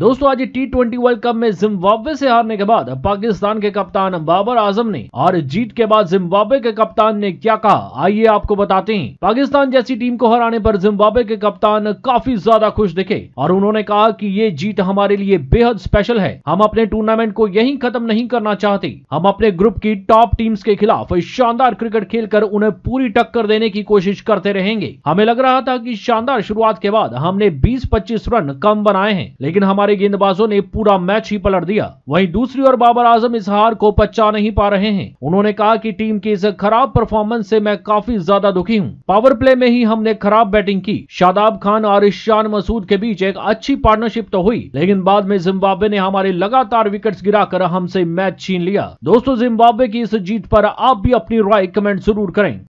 दोस्तों आज T twenty world cup में जिम्बाब्वे से हारने के बाद पाकिस्तान के कप्तान बाबर आजम ने और जीत के बाद जिम्बाब्वे के कप्तान ने क्या कहा आइए आपको बताते हैं पाकिस्तान जैसी टीम को हराने पर जिम्बाब्वे के कप्तान काफी ज्यादा खुश दिखे और उन्होंने कहा कि ये जीत हमारे लिए बेहद स्पेशल है हम अपने टूर्नामेंट को यही खत्म नहीं करना चाहते हम अपने ग्रुप की टॉप टीम्स के खिलाफ शानदार क्रिकेट खेलकर उन्हें पूरी टक्कर देने की कोशिश करते रहेंगे हमें लग रहा था की शानदार शुरुआत के बाद हमने बीस पच्चीस रन कम बनाए हैं लेकिन हमारे हमारे गेंदबाजों ने पूरा मैच ही पलट दिया वहीं दूसरी ओर बाबर आजम इस हार को पचा नहीं पा रहे हैं उन्होंने कहा कि टीम की इस खराब परफॉर्मेंस से मैं काफी ज्यादा दुखी हूं। पावर प्ले में ही हमने खराब बैटिंग की शादाब खान और ईशान मसूद के बीच एक अच्छी पार्टनरशिप तो हुई लेकिन बाद में जिम्बाब्वे ने हमारे लगातार विकेट गिराकर हमसे मैच छीन लिया दोस्तों जिम्बाब्वे की इस जीत आरोप आप भी अपनी राय कमेंट जरूर करें